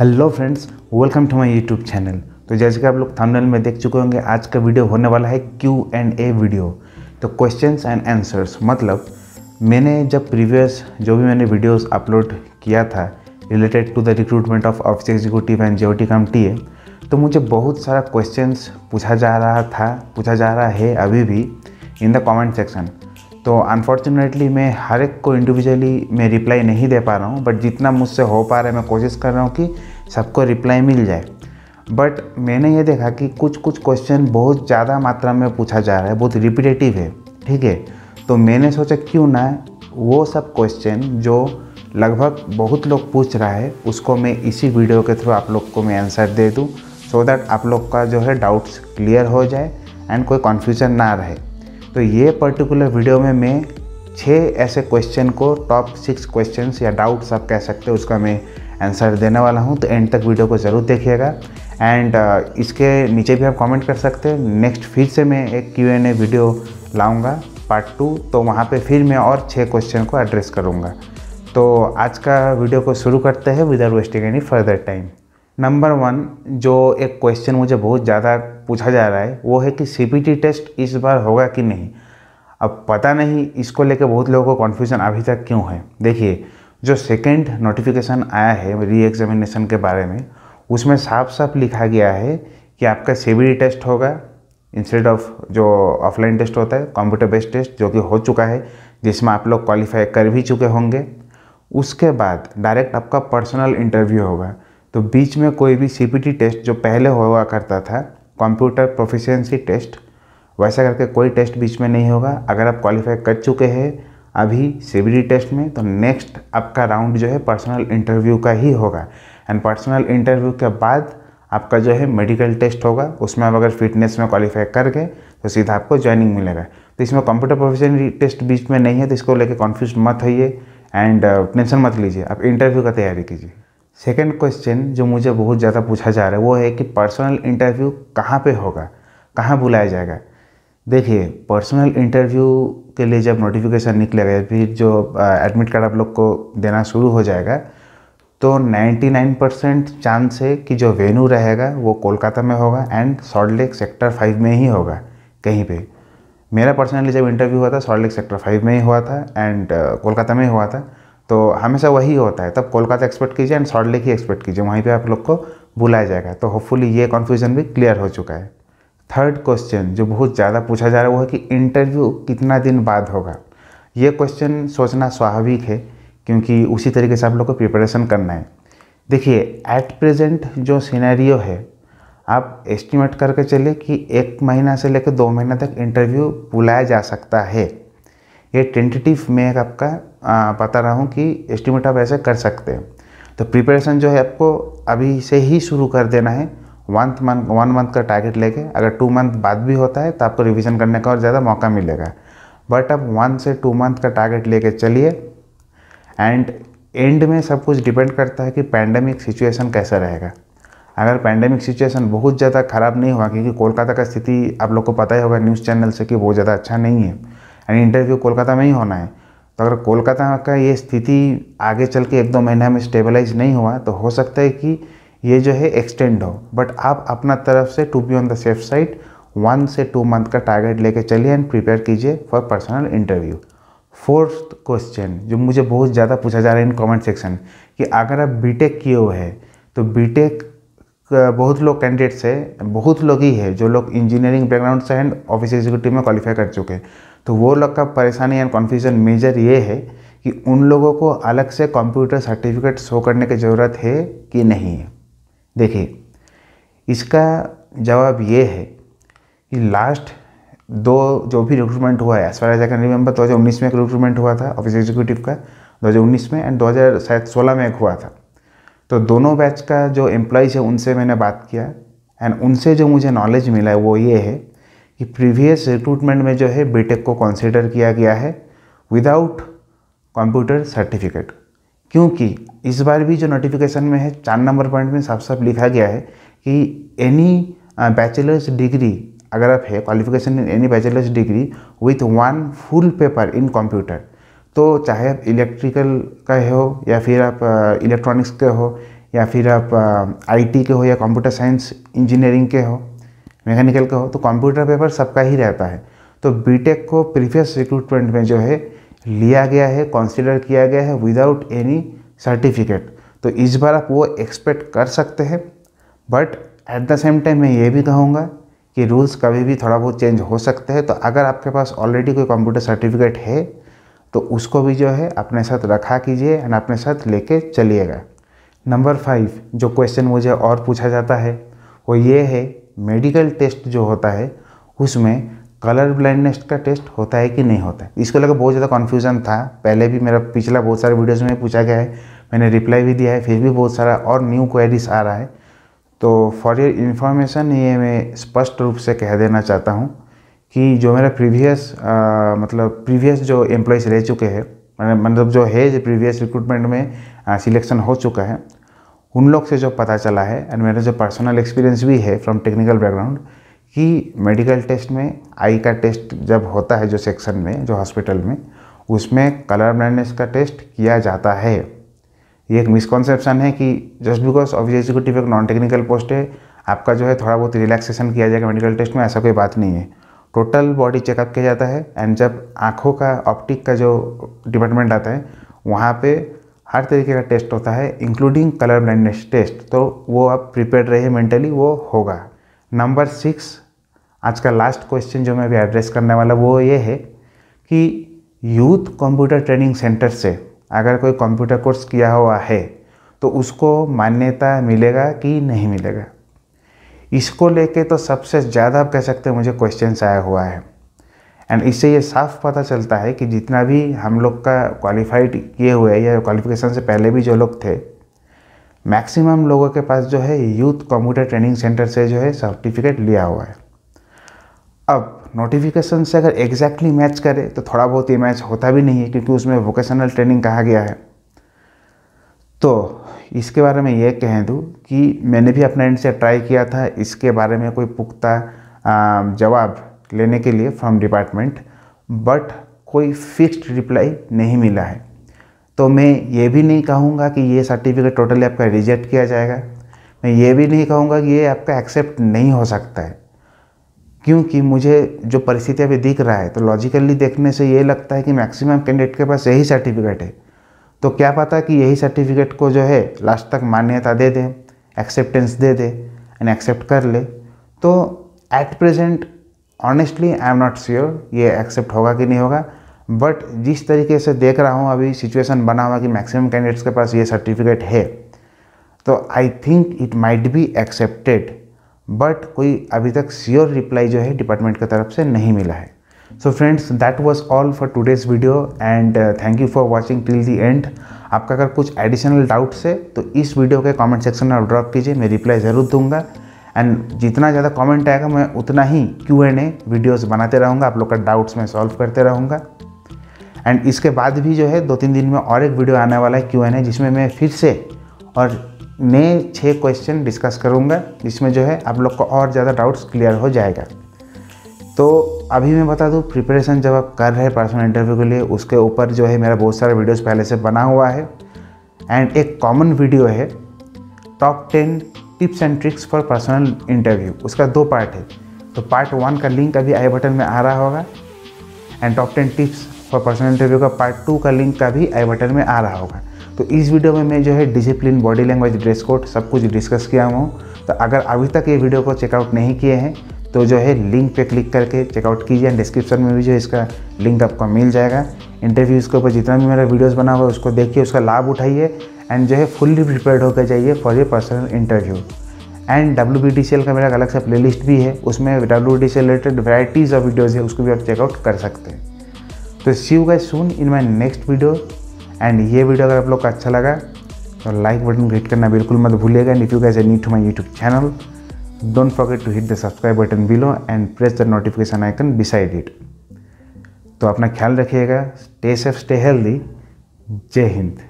hello friends welcome to my YouTube channel तो जैसे कि आप लोग थंबनेल में देख चुके होंगे आज का वीडियो होने वाला है क्यू एंड ए वीडियो तो क्वेश्चंस एंड आंसर्स मतलब मैंने जब प्रीवियस जो भी मैंने वीडियोस अपलोड किया था related to the recruitment of office executive and JOT cum T तो मुझे बहुत सारा क्वेश्चन पूछा जा रहा था पूछा जा रहा है अभी भी इन द कॉमेंट सेक्शन तो अनफॉर्चुनेटली मैं हर एक को इंडिविजुअली मैं रिप्लाई नहीं दे पा रहा हूँ बट जितना मुझसे हो पा रहा है मैं कोशिश कर रहा हूँ कि सबको रिप्लाई मिल जाए बट मैंने ये देखा कि कुछ कुछ क्वेश्चन बहुत ज़्यादा मात्रा में पूछा जा रहा है बहुत रिपीटेटिव है ठीक है तो मैंने सोचा क्यों ना वो सब क्वेश्चन जो लगभग बहुत लोग पूछ रहा है उसको मैं इसी वीडियो के थ्रू आप लोग को मैं आंसर दे दूँ सो दैट आप लोग का जो है डाउट्स क्लियर हो जाए एंड कोई कन्फ्यूज़न ना रहे तो ये पर्टिकुलर वीडियो में मैं छः ऐसे क्वेश्चन को टॉप सिक्स क्वेश्चन या डाउट्स आप कह सकते हो उसका मैं आंसर देने वाला हूँ तो एंड तक वीडियो को ज़रूर देखिएगा एंड uh, इसके नीचे भी आप कमेंट कर सकते हैं नेक्स्ट फिर से मैं एक क्यू एन ए वीडियो लाऊंगा पार्ट टू तो वहाँ पे फिर मैं और छः क्वेश्चन को एड्रेस करूँगा तो आज का वीडियो को शुरू करते हैं without wasting any further time number one जो एक क्वेश्चन मुझे बहुत ज़्यादा पूछा जा रहा है वो है कि सी टेस्ट इस बार होगा कि नहीं अब पता नहीं इसको लेके बहुत लोगों को कन्फ्यूज़न अभी तक क्यों है देखिए जो सेकेंड नोटिफिकेशन आया है री एग्जामिनेशन के बारे में उसमें साफ साफ लिखा गया है कि आपका सी टेस्ट होगा इंस्टेड ऑफ जो ऑफलाइन टेस्ट होता है कंप्यूटर बेस्ड टेस्ट जो कि हो चुका है जिसमें आप लोग क्वालिफाई कर भी चुके होंगे उसके बाद डायरेक्ट आपका पर्सनल इंटरव्यू होगा तो बीच में कोई भी सी टेस्ट जो पहले हुआ करता था कंप्यूटर प्रोफिशेंसी टेस्ट वैसा करके कोई टेस्ट बीच में नहीं होगा अगर आप क्वालिफाई कर चुके हैं अभी सी टेस्ट में तो नेक्स्ट आपका राउंड जो है पर्सनल इंटरव्यू का ही होगा एंड पर्सनल इंटरव्यू के बाद आपका जो है मेडिकल टेस्ट होगा उसमें आप अगर फिटनेस में क्वालिफाई कर गए तो सीधा आपको ज्वाइनिंग मिलेगा तो इसमें कंप्यूटर प्रोफेशन टेस्ट बीच में नहीं है तो इसको लेके कॉन्फ्यूज मत होइए एंड टेंशन uh, मत लीजिए आप इंटरव्यू का तैयारी कीजिए सेकंड क्वेश्चन जो मुझे बहुत ज़्यादा पूछा जा रहा है वो है कि पर्सनल इंटरव्यू कहाँ पे होगा कहाँ बुलाया जाएगा देखिए पर्सनल इंटरव्यू के लिए जब नोटिफिकेशन निकलेगा फिर जो एडमिट कार्ड आप लोग को देना शुरू हो जाएगा तो 99 परसेंट चांस है कि जो वेन्यू रहेगा वो कोलकाता में होगा and Salt Lake Sector Five में ही होगा कहीं पे मेरा पर्सनली जब इंटरव्यू हुआ था सॉल्ट लेक सेक्टर फाइव में ही हुआ था एंड कोलकाता में ही हुआ था तो हमेशा वही होता है तब कोलकाता एक्सपेक्ट कीजिए एंड सॉल्ट लेक ही एक्सपेक्ट कीजिए वहीं पे आप लोग को बुलाया जाएगा तो होपफुली ये कन्फ्यूजन भी क्लियर हो चुका है थर्ड क्वेश्चन जो बहुत ज़्यादा पूछा जा रहा है वो है कि इंटरव्यू कितना दिन बाद होगा ये क्वेश्चन सोचना स्वाभाविक है क्योंकि उसी तरीके से आप लोग को प्रिपरेशन करना है देखिए एट प्रेजेंट जो सीनारियो है आप एस्टिमेट करके चलिए कि एक महीना से लेकर दो महीना तक इंटरव्यू बुलाया जा सकता है ये टेंटेटिव मैं आपका बता रहा हूँ कि एस्टिमेट आप ऐसे कर सकते हैं तो प्रिपरेशन जो है आपको अभी से ही शुरू कर देना है वन मंथ वन मंथ का टारगेट लेके अगर टू मंथ बाद भी होता है तो आपको रिवीजन करने का और ज़्यादा मौका मिलेगा बट आप वन से टू मंथ का टारगेट लेके चलिए एंड एंड में सब कुछ डिपेंड करता है कि पैंडेमिक सिचुएशन कैसा रहेगा अगर पैंडेमिक सिचुएशन बहुत ज़्यादा ख़राब नहीं हुआ क्योंकि कोलकाता का स्थिति आप लोग को पता ही होगा न्यूज़ चैनल से कि बहुत ज़्यादा अच्छा नहीं है यानी इंटरव्यू कोलकाता में ही होना है तो अगर कोलकाता का ये स्थिति आगे चल के एक दो महीने में स्टेबलाइज नहीं हुआ तो हो सकता है कि ये जो है एक्सटेंड हो बट आप अपना तरफ से to be on the safe side one से टू मंथ का टारगेट लेके चलिए एंड प्रिपेयर कीजिए for personal interview fourth question जो मुझे बहुत ज़्यादा पूछा जा रहा है इन कमेंट सेक्शन कि अगर आप बीटेक किए हुए हैं तो बीटेक बहुत लोग कैंडिडेट्स है बहुत लोग ही है जो लोग इंजीनियरिंग बैकग्राउंड से एंड ऑफिस एग्जीक्यूटिव में क्वालिफाई कर चुके हैं तो वो लोग का परेशानी एंड कन्फ्यूज़न मेजर ये है कि उन लोगों को अलग से कंप्यूटर सर्टिफिकेट शो करने की ज़रूरत है कि नहीं है देखिए इसका जवाब ये है कि लास्ट दो जो भी रिक्रूटमेंट हुआ है as far as I can remember दो हज़ार उन्नीस में एक रिक्रूटमेंट हुआ था ऑफिस एग्जीक्यूटिव का दो हज़ार उन्नीस में एंड दो हज़ार शायद सोलह में एक हुआ था तो दोनों बैच का जो एम्प्लॉयज़ है उनसे मैंने बात किया एंड उनसे जो मुझे नॉलेज मिला है वो ये है कि प्रीवियस रिक्रूटमेंट में जो है बीटेक को कंसीडर किया गया है विदाउट कंप्यूटर सर्टिफिकेट क्योंकि इस बार भी जो नोटिफिकेशन में है चार नंबर पॉइंट में साफ साफ लिखा गया है कि एनी बैचलर्स डिग्री अगर आप है qualification in any bachelor's degree with one full paper in computer तो चाहे आप इलेक्ट्रिकल का हो या फिर आप इलेक्ट्रॉनिक्स के हो या फिर आप आईटी के हो या कंप्यूटर साइंस इंजीनियरिंग के हो मैकेनिकल का हो तो कंप्यूटर पेपर सबका ही रहता है तो बीटेक को प्रीवियस रिक्रूटमेंट में जो है लिया गया है कॉन्सिडर किया गया है विदाउट एनी सर्टिफिकेट तो इस बार आप वो एक्सपेक्ट कर सकते हैं but at the same time मैं ये भी कहूँगा कि रूल्स कभी भी थोड़ा बहुत चेंज हो सकते हैं तो अगर आपके पास ऑलरेडी कोई कंप्यूटर सर्टिफिकेट है तो उसको भी जो है अपने साथ रखा कीजिए एंड अपने साथ लेके चलिएगा नंबर फाइव जो क्वेश्चन मुझे और पूछा जाता है वो ये है मेडिकल टेस्ट जो होता है उसमें कलर ब्लाइंडनेस का टेस्ट होता है कि नहीं होता है इसको लेकर बहुत ज़्यादा कन्फ्यूजन था पहले भी मेरा पिछला बहुत सारे वीडियोज़ में पूछा गया है मैंने रिप्लाई भी दिया है फिर भी बहुत सारा और न्यू क्वेरीज आ रहा है तो फॉर योर इन्फॉर्मेशन ये मैं स्पष्ट रूप से कह देना चाहता हूँ कि जो मेरा प्रीवियस मतलब प्रीवियस जो एम्प्लॉयज़ रह चुके हैं मतलब जो है जो प्रीवियस रिक्रूटमेंट में सिलेक्शन हो चुका है उन लोग से जो पता चला है एंड मेरा जो पर्सनल एक्सपीरियंस भी है फ्रॉम टेक्निकल बैकग्राउंड कि मेडिकल टेस्ट में आई का टेस्ट जब होता है जो सेक्शन में जो हॉस्पिटल में उसमें कलर ब्लाइंडनेस का टेस्ट किया जाता है ये एक मिसकॉन्सेप्शन है कि जस्ट बिकॉज ऑफिस एग्जीक्यूटिव एक नॉन टेक्निकल पोस्ट है आपका जो है थोड़ा बहुत रिलैक्सेशन किया जाएगा मेडिकल टेस्ट में ऐसा कोई बात नहीं है टोटल बॉडी चेकअप किया जाता है एंड जब आँखों का ऑप्टिक का जो डिपार्टमेंट आता है वहाँ पर हर तरीके का टेस्ट होता है इंक्लूडिंग कलर ब्लाइंडनेस टेस्ट तो वो आप प्रिपेयर रहे मेंटली वो होगा नंबर सिक्स आज का लास्ट क्वेश्चन जो मैं अभी एड्रेस करने वाला वो ये है कि यूथ कंप्यूटर ट्रेनिंग सेंटर से अगर कोई कंप्यूटर कोर्स किया हुआ है तो उसको मान्यता मिलेगा कि नहीं मिलेगा इसको लेके तो सबसे ज़्यादा आप कह सकते हैं मुझे क्वेश्चन आया हुआ है एंड इससे ये साफ पता चलता है कि जितना भी हम लोग का क्वालिफाइड किए हुए या क्वालिफिकेशन से पहले भी जो लोग थे मैक्सिमम लोगों के पास जो है यूथ कंप्यूटर ट्रेनिंग सेंटर से जो है सर्टिफिकेट लिया हुआ है अब नोटिफिकेशन से अगर एग्जैक्टली मैच करे तो थोड़ा बहुत ये मैच होता भी नहीं है क्योंकि उसमें वोकेशनल ट्रेनिंग कहा गया है तो इसके बारे में ये कह दूँ कि मैंने भी अपने एंड से ट्राई किया था इसके बारे में कोई पुख्ता जवाब लेने के लिए फ्रॉम डिपार्टमेंट बट कोई फिक्स्ड रिप्लाई नहीं मिला है तो मैं ये भी नहीं कहूँगा कि ये सर्टिफिकेट टोटली आपका रिजेक्ट किया जाएगा मैं ये भी नहीं कहूँगा कि ये आपका एक्सेप्ट नहीं हो सकता है क्योंकि मुझे जो परिस्थिति अभी दिख रहा है तो लॉजिकली देखने से ये लगता है कि मैक्सिमम कैंडिडेट के पास यही सर्टिफिकेट है तो क्या पता कि यही सर्टिफिकेट को जो है लास्ट तक मान्यता दे दें एक्सेप्टेंस दे दें एंड एक्सेप्ट कर ले तो at present honestly I am not sure ये एक्सेप्ट होगा कि नहीं होगा बट जिस तरीके से देख रहा हूँ अभी सिचुएशन बना हुआ कि मैक्सिमम कैंडिडेट्स के पास ये सर्टिफिकेट है तो I think it might be accepted but कोई अभी तक श्योर रिप्लाई जो है डिपार्टमेंट की तरफ से नहीं मिला है so friends that was all for today's video and thank you for watching till the end आपका अगर कुछ एडिशनल डाउट्स है तो इस वीडियो के कॉमेंट सेक्शन में आप ड्रॉप कीजिए मैं रिप्लाई ज़रूर दूंगा एंड जितना ज़्यादा कमेंट आएगा मैं उतना ही क्यू एंड ए वीडियोज़ बनाते रहूँगा आप लोग का डाउट्स मैं सॉल्व करते रहूँगा एंड इसके बाद भी जो है दो तीन दिन में और एक वीडियो आने वाला है क्यू एन ए जिसमें मैं फिर से और नए छः क्वेश्चन डिस्कस करूँगा जिसमें जो है आप लोग को और ज़्यादा डाउट्स क्लियर हो जाएगा तो अभी मैं बता दूँ प्रिपरेशन जब आप कर रहे हैं पर्सनल इंटरव्यू के लिए उसके ऊपर जो है मेरा बहुत सारा वीडियोज़ पहले से बना हुआ है एंड एक कॉमन वीडियो है top ten tips and tricks for personal interview उसका दो पार्ट है तो पार्ट वन का लिंक अभी आई बटन में आ रहा होगा and top ten tips for personal interview का पार्ट टू का लिंक का भी आई बटन में आ रहा होगा तो इस वीडियो में मैं जो है discipline body language dress code सब कुछ डिस्कस किया हुआ हूँ तो अगर अभी तक ये वीडियो को चेकआउट नहीं किए हैं तो जो है लिंक पे क्लिक करके चेकआउट कीजिए डिस्क्रिप्शन में भी जो है इसका लिंक आपको मिल जाएगा इंटरव्यूज़ के ऊपर जितना भी मेरा वीडियोस बना हुआ है उसको देखिए उसका लाभ उठाइए एंड जो है फुल्ली प्रिपेयर्ड होकर जाइए for a personal interview and W B T C L का मेरा अलग सा प्ले लिस्ट भी है उसमें W B T C L related varieties of videos है उसको भी आप चेकआउट कर सकते हैं तो see you guys soon in my next video and ये वीडियो अगर आप लोग का अच्छा लगा तो लाइक बटन हिट करना बिल्कुल मत भूलिएगा and if you guys are new to my YouTube channel don't forget to hit the subscribe button below and press the notification icon beside it तो अपना ख्याल रखिएगा स्टे सेफ स्टे हेल्दी जय हिंद